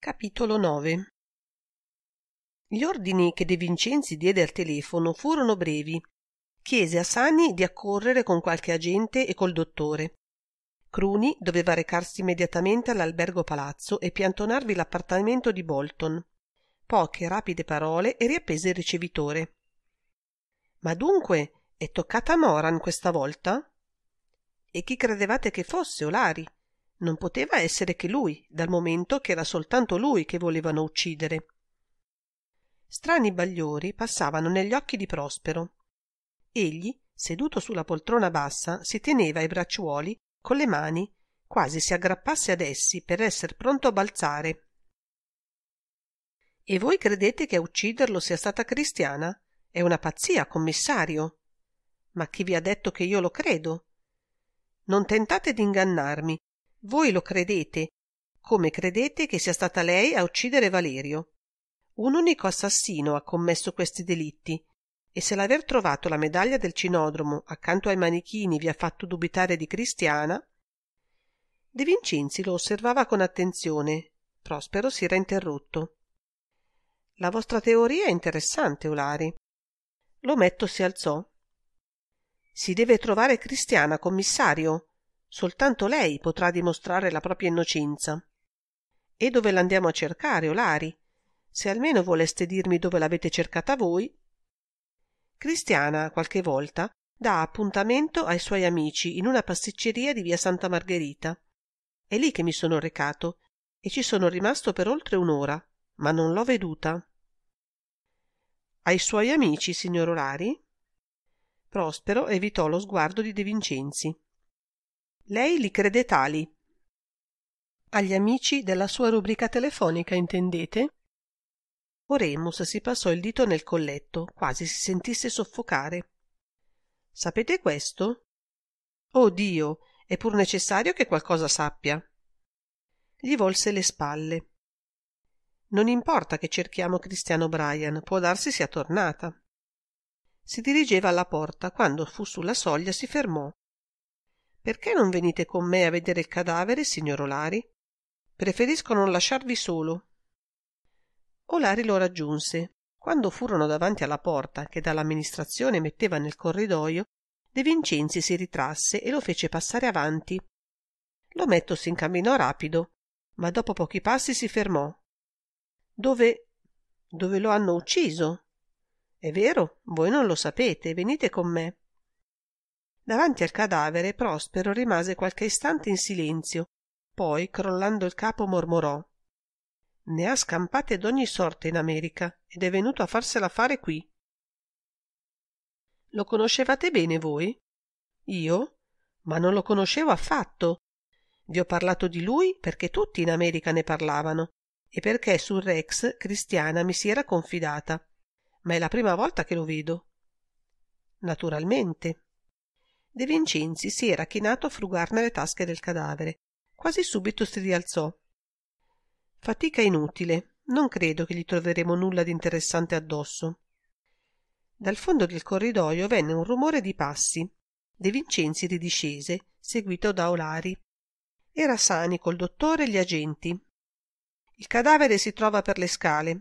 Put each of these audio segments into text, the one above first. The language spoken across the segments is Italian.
Capitolo 9 gli ordini che de vincenzi diede al telefono furono brevi chiese a sani di accorrere con qualche agente e col dottore cruni doveva recarsi immediatamente all'albergo palazzo e piantonarvi l'appartamento di bolton poche rapide parole e riappese il ricevitore ma dunque è toccata a moran questa volta e chi credevate che fosse olari non poteva essere che lui dal momento ch'era soltanto lui che volevano uccidere strani bagliori passavano negli occhi di prospero egli seduto sulla poltrona bassa si teneva ai bracciuoli con le mani quasi si aggrappasse ad essi per esser pronto a balzare e voi credete che a ucciderlo sia stata cristiana è una pazzia commissario ma chi vi ha detto che io lo credo non tentate di ingannarmi, voi lo credete, come credete che sia stata lei a uccidere Valerio. Un unico assassino ha commesso questi delitti, e se l'aver trovato la medaglia del cinodromo accanto ai manichini vi ha fatto dubitare di Cristiana. De Vincenzi lo osservava con attenzione. Prospero si era interrotto. La vostra teoria è interessante, Olari. L'ometto si alzò. Si deve trovare Cristiana, commissario soltanto lei potrà dimostrare la propria innocenza e dove l'andiamo a cercare olari se almeno voleste dirmi dove l'avete cercata voi cristiana qualche volta dà appuntamento ai suoi amici in una pasticceria di via santa margherita è lì che mi sono recato e ci sono rimasto per oltre un'ora ma non l'ho veduta ai suoi amici signor olari prospero evitò lo sguardo di de vincenzi lei li crede tali agli amici della sua rubrica telefonica intendete oremus si passò il dito nel colletto quasi si sentisse soffocare sapete questo oh dio è pur necessario che qualcosa sappia gli volse le spalle non importa che cerchiamo cristiano brian può darsi sia tornata si dirigeva alla porta quando fu sulla soglia si fermò perché non venite con me a vedere il cadavere signor olari preferisco non lasciarvi solo olari lo raggiunse quando furono davanti alla porta che dall'amministrazione metteva nel corridoio, de vincenzi si ritrasse e lo fece passare avanti l'ometto s'incamminò rapido ma dopo pochi passi si fermò dove dove lo hanno ucciso è vero voi non lo sapete venite con me davanti al cadavere prospero rimase qualche istante in silenzio poi crollando il capo mormorò ne ha scampate d'ogni sorta in america ed è venuto a farsela fare qui lo conoscevate bene voi io ma non lo conoscevo affatto vi ho parlato di lui perché tutti in america ne parlavano e perché sul rex cristiana mi si era confidata ma è la prima volta che lo vedo naturalmente De Vincenzi si era chinato a frugar nelle tasche del cadavere. Quasi subito si rialzò. Fatica inutile. Non credo che gli troveremo nulla di interessante addosso. Dal fondo del corridoio venne un rumore di passi. De Vincenzi ridiscese, seguito da Olari. Era Sani col dottore e gli agenti. Il cadavere si trova per le scale.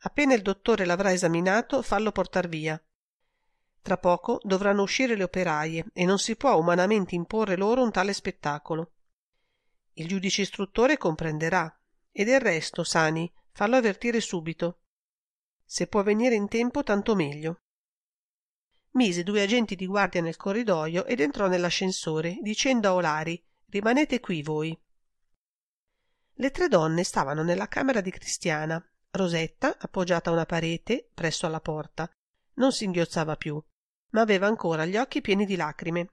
Appena il dottore l'avrà esaminato, fallo portar via. Tra poco dovranno uscire le operaie e non si può umanamente imporre loro un tale spettacolo. Il giudice istruttore comprenderà. E del resto, Sani, fallo avvertire subito. Se può venire in tempo, tanto meglio. Mise due agenti di guardia nel corridoio ed entrò nell'ascensore, dicendo a Olari Rimanete qui voi. Le tre donne stavano nella camera di Cristiana. Rosetta, appoggiata a una parete, presso alla porta, non singhiozzava più ma aveva ancora gli occhi pieni di lacrime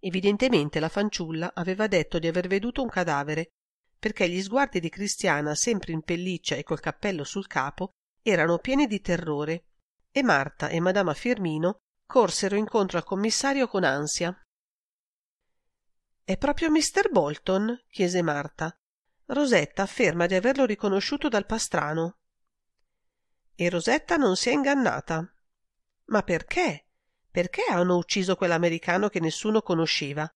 evidentemente la fanciulla aveva detto di aver veduto un cadavere perché gli sguardi di cristiana sempre in pelliccia e col cappello sul capo erano pieni di terrore e marta e madama firmino corsero incontro al commissario con ansia è proprio Mr. bolton chiese marta rosetta afferma di averlo riconosciuto dal pastrano e rosetta non si è ingannata ma perché perché hanno ucciso quell'americano che nessuno conosceva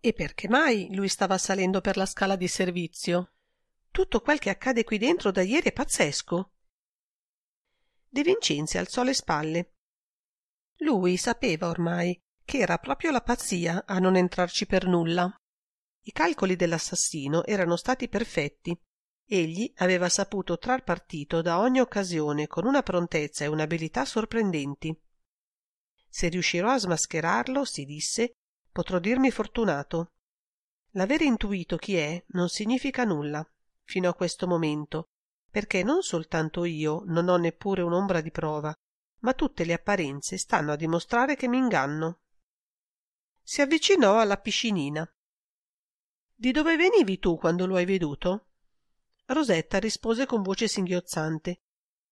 e perché mai lui stava salendo per la scala di servizio tutto quel che accade qui dentro da ieri è pazzesco de vincenzi alzò le spalle lui sapeva ormai che era proprio la pazzia a non entrarci per nulla i calcoli dell'assassino erano stati perfetti Egli aveva saputo trar partito da ogni occasione con una prontezza e un'abilità sorprendenti. Se riuscirò a smascherarlo, si disse, potrò dirmi fortunato. L'avere intuito chi è non significa nulla, fino a questo momento, perché non soltanto io non ho neppure un'ombra di prova, ma tutte le apparenze stanno a dimostrare che mi inganno. Si avvicinò alla piscinina. Di dove venivi tu quando lo hai veduto? rosetta rispose con voce singhiozzante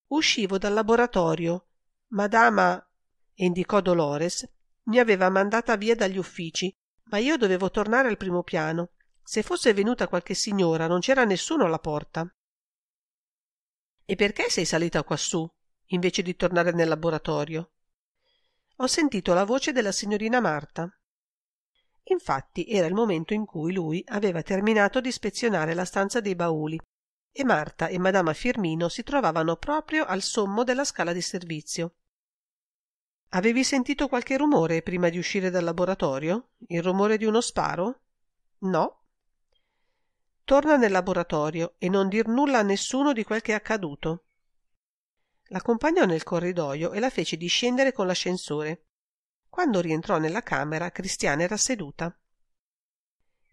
uscivo dal laboratorio madama e indicò dolores mi aveva mandata via dagli uffici ma io dovevo tornare al primo piano se fosse venuta qualche signora non c'era nessuno alla porta e perché sei salita quassù invece di tornare nel laboratorio ho sentito la voce della signorina marta infatti era il momento in cui lui aveva terminato di ispezionare la stanza dei bauli e Marta e madama Firmino si trovavano proprio al sommo della scala di servizio. Avevi sentito qualche rumore prima di uscire dal laboratorio? Il rumore di uno sparo? No. Torna nel laboratorio e non dir nulla a nessuno di quel che è accaduto. L'accompagnò nel corridoio e la fece discendere con l'ascensore. Quando rientrò nella camera, Cristiana era seduta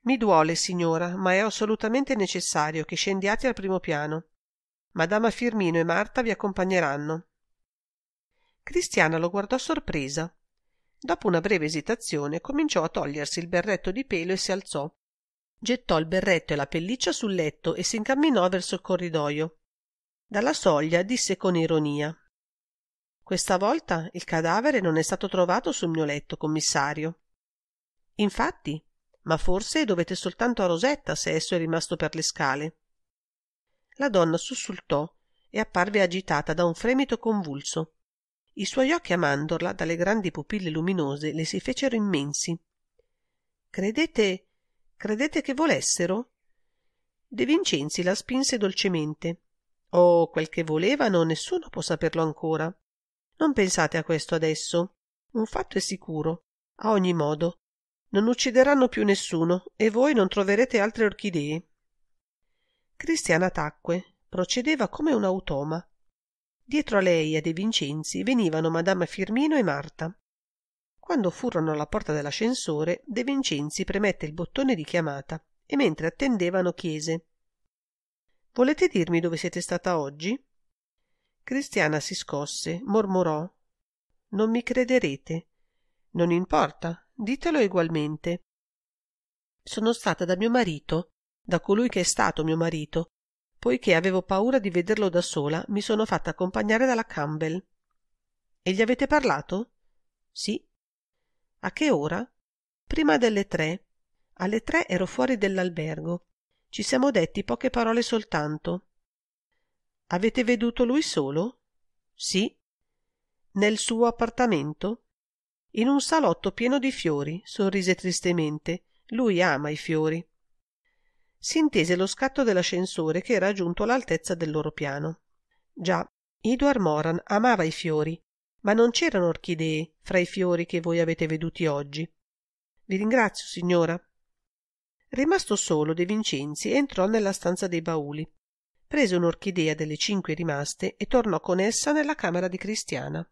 mi duole signora ma è assolutamente necessario che scendiate al primo piano madama firmino e marta vi accompagneranno cristiana lo guardò sorpresa dopo una breve esitazione cominciò a togliersi il berretto di pelo e si alzò gettò il berretto e la pelliccia sul letto e s'incamminò verso il corridoio dalla soglia disse con ironia questa volta il cadavere non è stato trovato sul mio letto commissario infatti ma forse dovete soltanto a Rosetta se esso è rimasto per le scale. La donna sussultò e apparve agitata da un fremito convulso. I suoi occhi a mandorla, dalle grandi pupille luminose, le si fecero immensi. Credete, credete che volessero? De Vincenzi la spinse dolcemente. Oh, quel che volevano, nessuno può saperlo ancora. Non pensate a questo adesso. Un fatto è sicuro. A ogni modo, non uccideranno più nessuno e voi non troverete altre orchidee. Cristiana tacque, procedeva come un automa. Dietro a lei e a De Vincenzi venivano madama Firmino e Marta. Quando furono alla porta dell'ascensore, De Vincenzi premette il bottone di chiamata e mentre attendevano chiese Volete dirmi dove siete stata oggi? Cristiana si scosse, mormorò Non mi crederete. Non importa, ditelo egualmente sono stata da mio marito da colui che è stato mio marito poiché avevo paura di vederlo da sola mi sono fatta accompagnare dalla campbell e gli avete parlato sì a che ora prima delle tre alle tre ero fuori dell'albergo ci siamo detti poche parole soltanto avete veduto lui solo sì nel suo appartamento in un salotto pieno di fiori sorrise tristemente lui ama i fiori s'intese lo scatto dell'ascensore che era giunto all'altezza del loro piano già edward moran amava i fiori ma non c'erano orchidee fra i fiori che voi avete veduti oggi vi ringrazio signora rimasto solo de vincenzi entrò nella stanza dei bauli prese un'orchidea delle cinque rimaste e tornò con essa nella camera di cristiana